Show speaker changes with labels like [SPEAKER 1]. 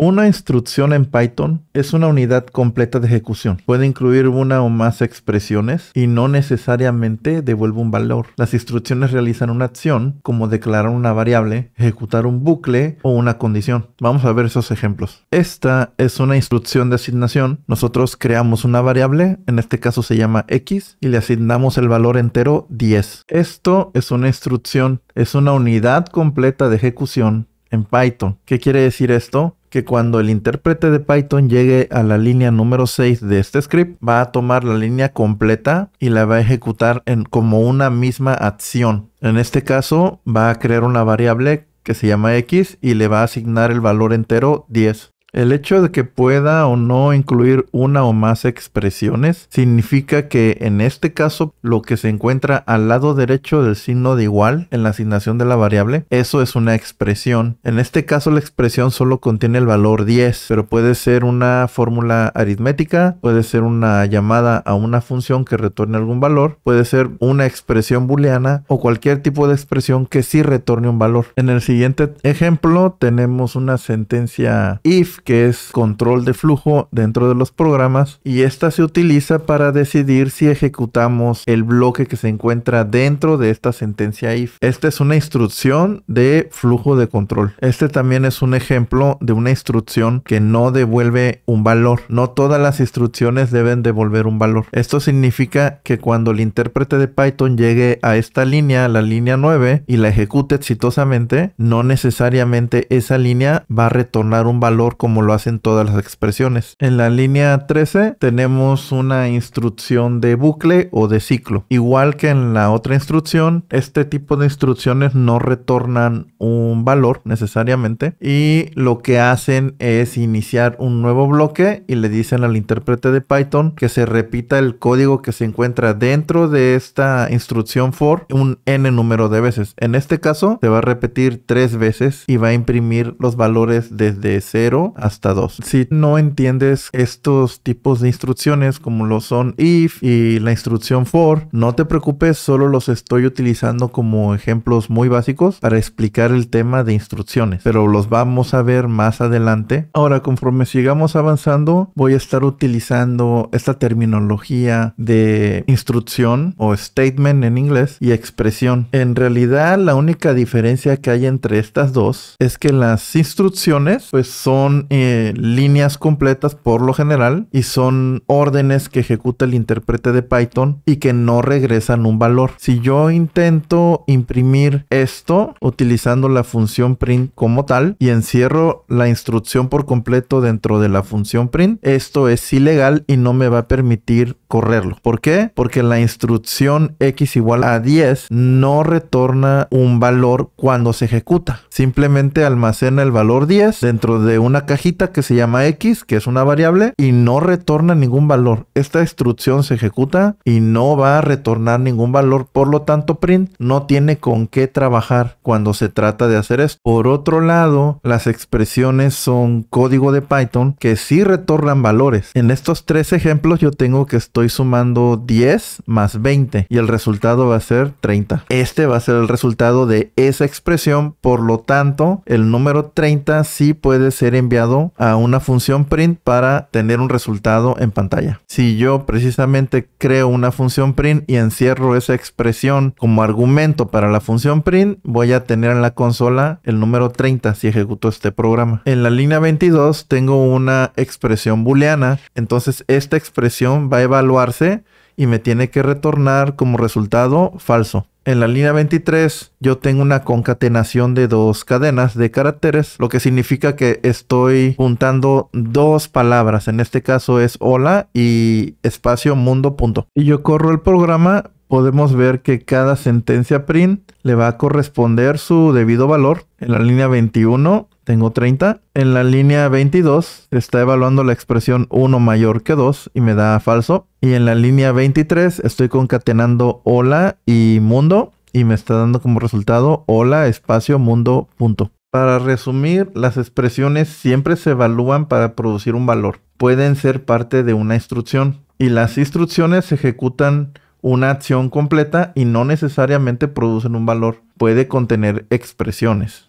[SPEAKER 1] Una instrucción en Python es una unidad completa de ejecución. Puede incluir una o más expresiones y no necesariamente devuelve un valor. Las instrucciones realizan una acción como declarar una variable, ejecutar un bucle o una condición. Vamos a ver esos ejemplos. Esta es una instrucción de asignación. Nosotros creamos una variable, en este caso se llama x, y le asignamos el valor entero 10. Esto es una instrucción, es una unidad completa de ejecución en Python. ¿Qué quiere decir esto? que cuando el intérprete de Python llegue a la línea número 6 de este script, va a tomar la línea completa y la va a ejecutar en, como una misma acción. En este caso, va a crear una variable que se llama x y le va a asignar el valor entero 10. El hecho de que pueda o no incluir una o más expresiones significa que en este caso lo que se encuentra al lado derecho del signo de igual en la asignación de la variable, eso es una expresión. En este caso la expresión solo contiene el valor 10, pero puede ser una fórmula aritmética, puede ser una llamada a una función que retorne algún valor, puede ser una expresión booleana o cualquier tipo de expresión que sí retorne un valor. En el siguiente ejemplo tenemos una sentencia if que es control de flujo dentro de los programas, y esta se utiliza para decidir si ejecutamos el bloque que se encuentra dentro de esta sentencia if. Esta es una instrucción de flujo de control. Este también es un ejemplo de una instrucción que no devuelve un valor. No todas las instrucciones deben devolver un valor. Esto significa que cuando el intérprete de Python llegue a esta línea, la línea 9, y la ejecute exitosamente, no necesariamente esa línea va a retornar un valor como lo hacen todas las expresiones. En la línea 13 tenemos una instrucción de bucle o de ciclo. Igual que en la otra instrucción, este tipo de instrucciones no retornan un valor necesariamente y lo que hacen es iniciar un nuevo bloque y le dicen al intérprete de Python que se repita el código que se encuentra dentro de esta instrucción for un n número de veces. En este caso se va a repetir tres veces y va a imprimir los valores desde 0 hasta dos Si no entiendes estos tipos de instrucciones como lo son if y la instrucción for, no te preocupes, solo los estoy utilizando como ejemplos muy básicos para explicar el tema de instrucciones, pero los vamos a ver más adelante. Ahora, conforme sigamos avanzando, voy a estar utilizando esta terminología de instrucción o statement en inglés y expresión. En realidad, la única diferencia que hay entre estas dos es que las instrucciones pues son eh, líneas completas por lo general y son órdenes que ejecuta el intérprete de Python y que no regresan un valor. Si yo intento imprimir esto utilizando la función print como tal y encierro la instrucción por completo dentro de la función print, esto es ilegal y no me va a permitir correrlo. ¿Por qué? Porque la instrucción x igual a 10 no retorna un valor cuando se ejecuta. Simplemente almacena el valor 10 dentro de una caja que se llama X, que es una variable, y no retorna ningún valor. Esta instrucción se ejecuta y no va a retornar ningún valor. Por lo tanto, print no tiene con qué trabajar cuando se trata de hacer esto. Por otro lado, las expresiones son código de Python que sí retornan valores. En estos tres ejemplos yo tengo que estoy sumando 10 más 20 y el resultado va a ser 30. Este va a ser el resultado de esa expresión. Por lo tanto, el número 30 sí puede ser enviado a una función print para tener un resultado en pantalla. Si yo precisamente creo una función print y encierro esa expresión como argumento para la función print, voy a tener en la consola el número 30 si ejecuto este programa. En la línea 22 tengo una expresión booleana, entonces esta expresión va a evaluarse y me tiene que retornar como resultado falso. En la línea 23 yo tengo una concatenación de dos cadenas de caracteres, lo que significa que estoy juntando dos palabras. En este caso es hola y espacio mundo punto. Y yo corro el programa podemos ver que cada sentencia print le va a corresponder su debido valor. En la línea 21 tengo 30. En la línea 22 está evaluando la expresión 1 mayor que 2 y me da falso. Y en la línea 23 estoy concatenando hola y mundo y me está dando como resultado hola espacio mundo punto. Para resumir, las expresiones siempre se evalúan para producir un valor. Pueden ser parte de una instrucción y las instrucciones se ejecutan una acción completa y no necesariamente producen un valor. Puede contener expresiones.